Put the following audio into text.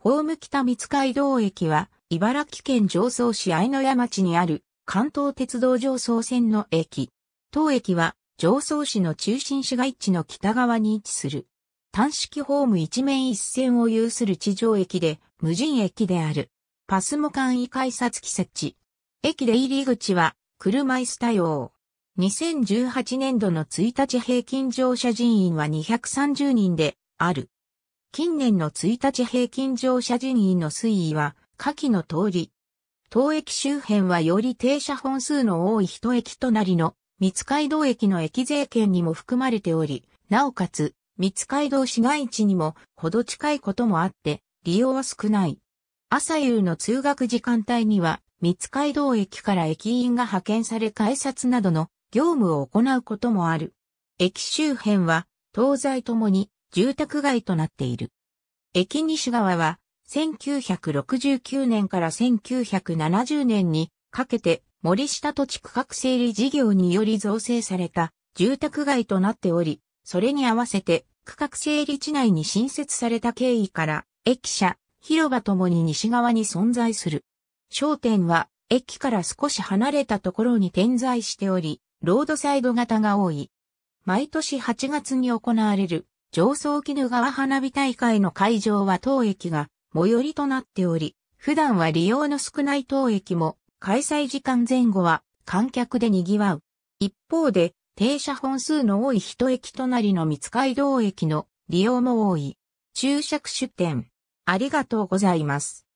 ホーム北三街道駅は、茨城県常総市愛野屋町にある関東鉄道常総線の駅。当駅は常総市の中心市街地の北側に位置する。単式ホーム一面一線を有する地上駅で無人駅である。パスモ簡易改札機設置。駅出入り口は車椅子対応。2018年度の1日平均乗車人員は230人である。近年の1日平均乗車人員の推移は、下記の通り。当駅周辺はより停車本数の多い一駅となりの、三街道駅の駅税圏にも含まれており、なおかつ、三街道市街地にもほど近いこともあって、利用は少ない。朝夕の通学時間帯には、三街道駅から駅員が派遣され改札などの業務を行うこともある。駅周辺は、東西ともに住宅街となっている。駅西側は、1969年から1970年にかけて森下土地区画整理事業により造成された住宅街となっており、それに合わせて区画整理地内に新設された経緯から、駅舎、広場ともに西側に存在する。商店は駅から少し離れたところに点在しており、ロードサイド型が多い。毎年8月に行われる上層絹川花火大会の会場は当駅が最寄りとなっており、普段は利用の少ない当駅も開催時間前後は観客で賑わう。一方で停車本数の多い一駅隣の三街道駅の利用も多い。注釈出店。ありがとうございます。